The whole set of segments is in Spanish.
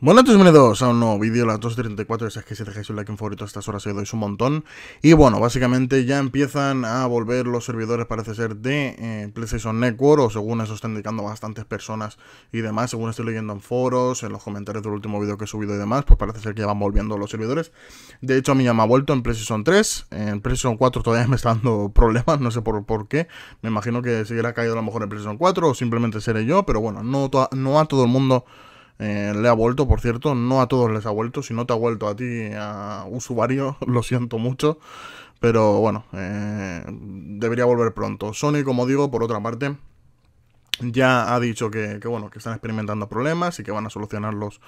Buenas todos, bienvenidos a un nuevo vídeo, las 2.34, esas que si dejáis un like en favorito a estas horas doy un montón. Y bueno, básicamente ya empiezan a volver los servidores, parece ser, de eh, PlayStation Network, o según eso están indicando bastantes personas y demás, según estoy leyendo en foros, en los comentarios del último vídeo que he subido y demás, pues parece ser que ya van volviendo los servidores. De hecho, a mí ya me ha vuelto en PlayStation 3, en PlayStation 4 todavía me está dando problemas, no sé por, qué, me imagino que se hubiera caído a lo mejor en PlayStation 4 o simplemente seré yo, pero bueno, no, no a todo el mundo eh, le ha vuelto, por cierto, no a todos les ha vuelto. Si no te ha vuelto a ti, a usuario, lo siento mucho. Pero bueno, eh, debería volver pronto. Sony, como digo, por otra parte, ya ha dicho que, bueno, que están experimentando problemas y que van a solucionarlos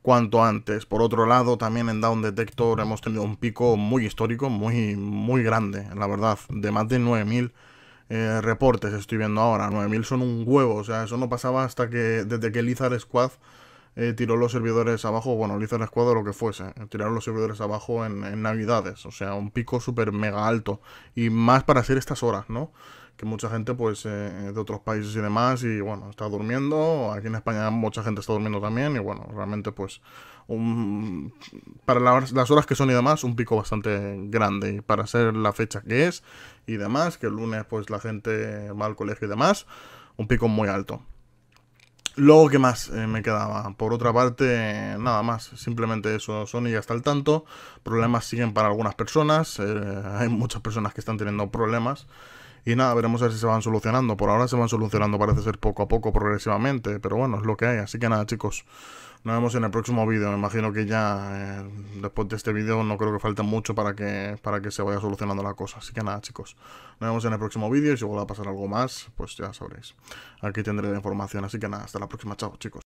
cuanto antes. Por otro lado, también en Down Detector hemos tenido un pico muy histórico, muy, muy grande, la verdad, de más de 9000 eh, reportes estoy viendo ahora. 9000 son un huevo, o sea, eso no pasaba hasta que desde que Lizard Squad eh, tiró los servidores abajo, bueno, hizo la o lo que fuese, eh, tiraron los servidores abajo en, Navidades, o sea, un pico súper mega alto, y más para hacer estas horas, ¿no? Que mucha gente, pues, eh, de otros países y demás, y bueno, está durmiendo, aquí en España mucha gente está durmiendo también, y bueno, realmente, pues, para las, las horas que son y demás, un pico bastante grande, y para ser la fecha que es, y demás, que el lunes, pues, la gente va al colegio y demás, un pico muy alto. Luego, ¿qué más eh, me quedaba? Por otra parte, nada más. Simplemente eso, Sony ya está al tanto. Problemas siguen para algunas personas. Eh, hay muchas personas que están teniendo problemas. Y nada, veremos a ver si se van solucionando. Por ahora se van solucionando, parece ser poco a poco, progresivamente. Pero bueno, es lo que hay. Así que nada, chicos. Nos vemos en el próximo vídeo. Me imagino que ya eh, después de este vídeo no creo que falte mucho para que, para que se vaya solucionando la cosa. Así que nada, chicos. Nos vemos en el próximo vídeo y si vuelve a pasar algo más, pues ya sabréis. Aquí tendré la información. Así que nada, hasta la próxima. Chao, chicos.